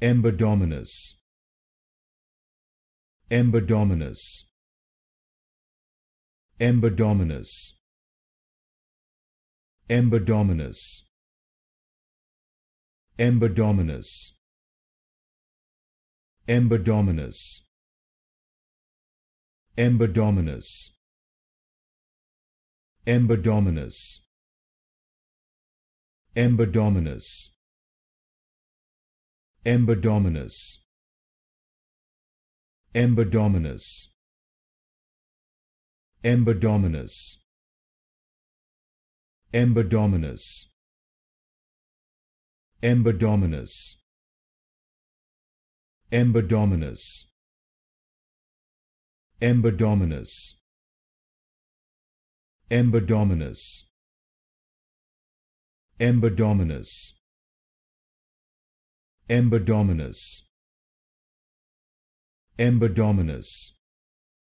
Embodominus Embodominus Embodominus Embodominus Embodominus Embodominus Embodominus Embodominus Embodominus Embodominus Embodominus Embodominus Embodominus Embodominus Embodominus Embodominus Embodominus Embodominus Embodominus Embodominus